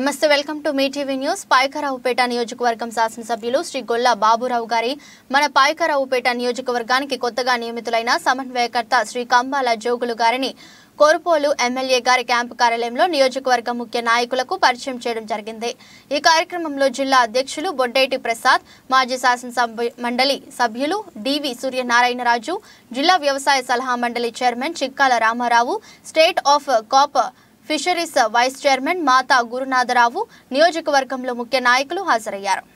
నమస్తే welcome to మీ TV news Payakaraopeta నియోజకవర్గం శాసనసభ్యులు శ్రీ గొల్ల బాబురావు గారి మన పాయకరావుపేట నియోజకవర్గానికి కొత్తగా నియమితులైన సమన్వయకర్త శ్రీ కంబాల జోగులు గారిని కోరుపోలు ఎమ్మెల్యే గారి క్యాంపు కార్యాలయంలో నియోజకవర్గ ముఖ్య నాయకులకు పరిచయం చేయడం జరిగింది ఈ కార్యక్రమంలో జిల్లా అధ్యక్షులు బొడ్డేటి ప్రసాద్ మాజీ శాసనసభ మండలి సభ్యులు డివి సూర్యనారాయణరాజు జిల్లా వ్యవసాయ సలహా మండలి chairman Chikkala Ramarao state of copper fisheries vice chairman Mata Gurunatharao నియోజకవర్గంలో ముఖ్య నాయకులు హాజరయ్యారు